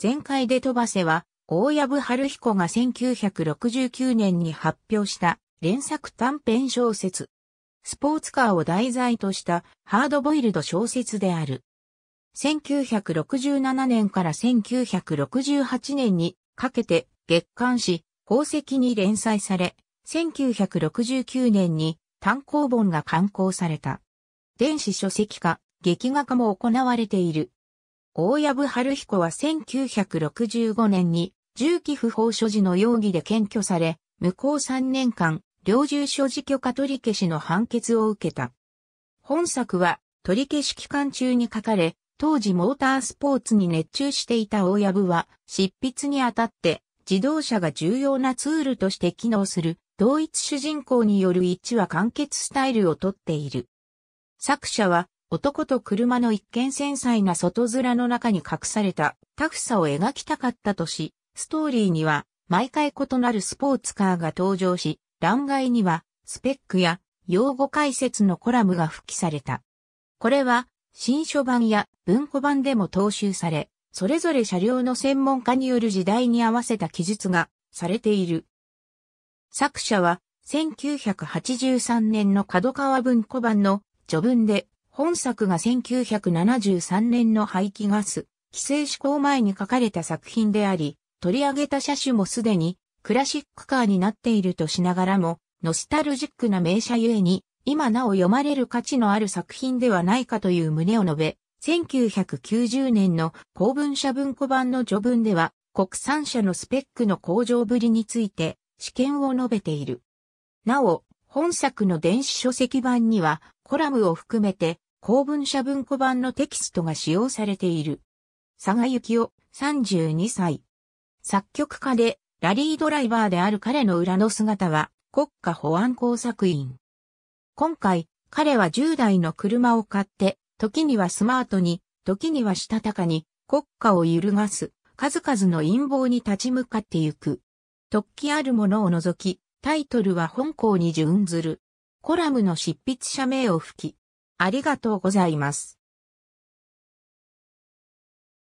前回で飛ばせは、大藪春彦が1969年に発表した連作短編小説。スポーツカーを題材としたハードボイルド小説である。1967年から1968年にかけて月刊誌、宝石に連載され、1969年に単行本が刊行された。電子書籍化、劇画化も行われている。大藪春彦は1965年に銃器不法所持の容疑で検挙され、無効3年間、領銃所持許可取り消しの判決を受けた。本作は取り消し期間中に書かれ、当時モータースポーツに熱中していた大藪は、執筆にあたって自動車が重要なツールとして機能する同一主人公による一話完結スタイルをとっている。作者は男と車の一見繊細な外面の中に隠されたタフさを描きたかったとし、ストーリーには毎回異なるスポーツカーが登場し、欄外にはスペックや用語解説のコラムが復帰された。これは新書版や文庫版でも踏襲され、それぞれ車両の専門家による時代に合わせた記述がされている。作者は1983年の角川文庫版の序文で本作が1973年の排気ガス、規制施行前に書かれた作品であり、取り上げた車種もすでにクラシックカーになっているとしながらも、ノスタルジックな名車ゆえに、今なお読まれる価値のある作品ではないかという旨を述べ、1990年の公文社文庫版の序文では、国産車のスペックの向上ぶりについて、試験を述べている。なお、本作の電子書籍版には、コラムを含めて、公文社文庫版のテキストが使用されている。佐賀幸雄、32歳。作曲家で、ラリードライバーである彼の裏の姿は、国家保安工作員。今回、彼は10台の車を買って、時にはスマートに、時にはしたたかに、国家を揺るがす、数々の陰謀に立ち向かってゆく。突起あるものを除き、タイトルは本校に準ずる。コラムの執筆者名を吹き、ありがとうございます。